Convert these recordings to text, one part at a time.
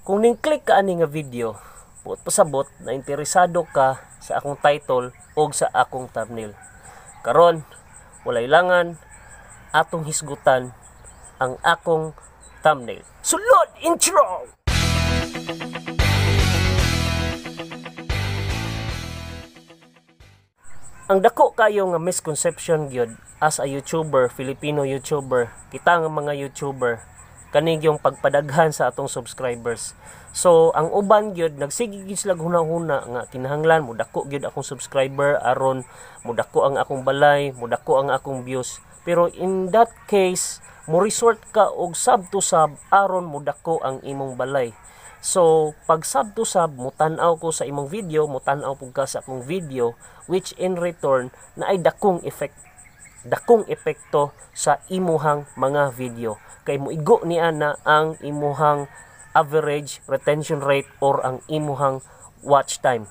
Kung ning-click ka ani nga video, buot pasabot na interesado ka sa akong title o sa akong thumbnail. Karon, walay langan atong hisgutan ang akong thumbnail. Sulod intro! Ang dako kayo nga misconception gyud as a YouTuber, Filipino YouTuber, kita nga mga YouTuber kanig yung pagpadaghan sa atong subscribers. So ang uban gyud nagsige gyud sila hunahuna nga kinahanglan mo dako gyud akong subscriber aron mo dako ang akong balay, mo dako ang akong views. Pero in that case, mo resort ka og sub to sub aron mo dako ang imong balay. So, pag sub to sub, mutanaw ko sa imong video, mutanaw po ka sa akong video, which in return, na ay dakong effect dakong epekto sa imuhang mga video kay moigo ni ana ang imuhang average retention rate or ang imuhang watch time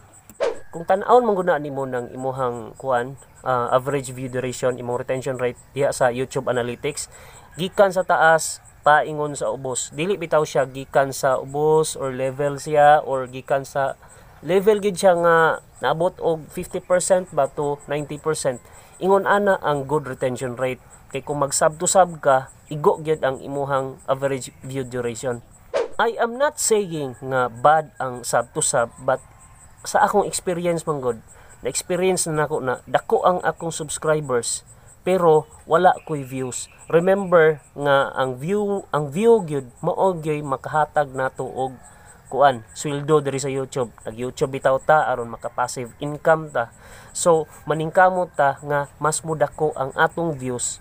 kung tan-aon man guna nimo ng imuhang kuan uh, average view duration imong retention rate diha sa YouTube Analytics gikan sa taas paingon sa ubos dili bitaw siya gikan sa ubos or level siya or gikan sa level gid siya nga naabot og 50% ba to 90%. Ingon ana ang good retention rate kay kung to sub ka, igo gyud ang imuhang average view duration. I am not saying nga bad ang sub to sub but sa akong experience man god, na experience na nako na dako ang akong subscribers pero wala koy views. Remember nga ang view ang view gyud mao gyud makahatag nato og kuan sweldo diri sa YouTube nag YouTube bitaw ta aron maka passive income ta so maningkamot ta nga mas mudako ang atong views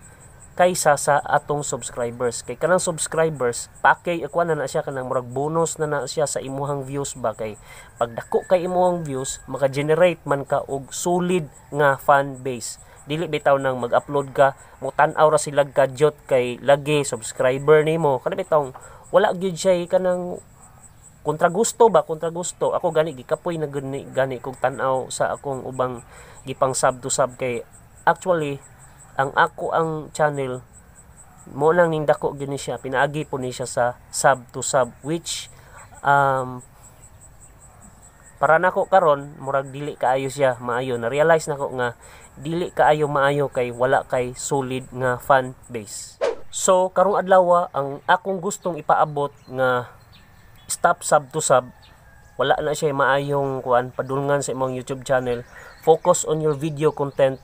kaysa sa atong subscribers kay kanang subscribers pakay eh, kuan na na siya kanang murag bonus na na siya sa imuhang views ba kay pag dako kay imuhang views maka-generate man ka og solid nga fan base dili bitaw nang mag-upload ka mo tan-aw ra sila gadget kay lagi subscriber nimo kana bitaw wala gyud siya eh, kanang kontra gusto ba kontra gusto ako gani gikapoy na gani, gani kog tan sa akong ubang gipang sub to sub kay actually ang ako ang channel mo lang ning dako gyud siya pinaagi po ni siya sa sub to sub which um para nako karon murag dili kaayo siya maayo na realize nako nga dili kaayo maayo kay wala kay solid nga fan base so karong adlaw ang akong gustong ipaabot nga stop sub to sub wala na siya maayong kuan padulungan sa imong YouTube channel focus on your video content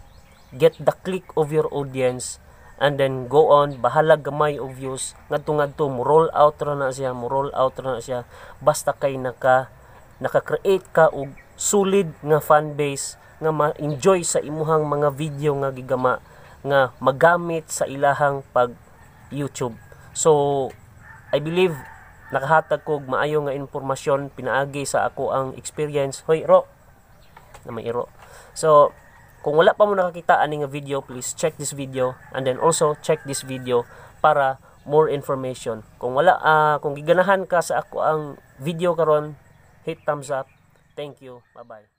get the click of your audience and then go on bahala gamay of views ngadto ngadto mo roll out ra na siya mo roll out ra na siya basta kay naka naka-create ka og solid nga fan base nga ma-enjoy sa imuhang mga video nga gigama nga magamit sa ilahang pag YouTube so I believe nakahatag kog maayo nga impormasyon pinaagi sa ako ang experience hoy ro na may iro so kung wala pa mo nakakita ani nga video please check this video and then also check this video para more information kung wala uh, kung giganahan ka sa ako ang video karon hit thumbs up thank you bye bye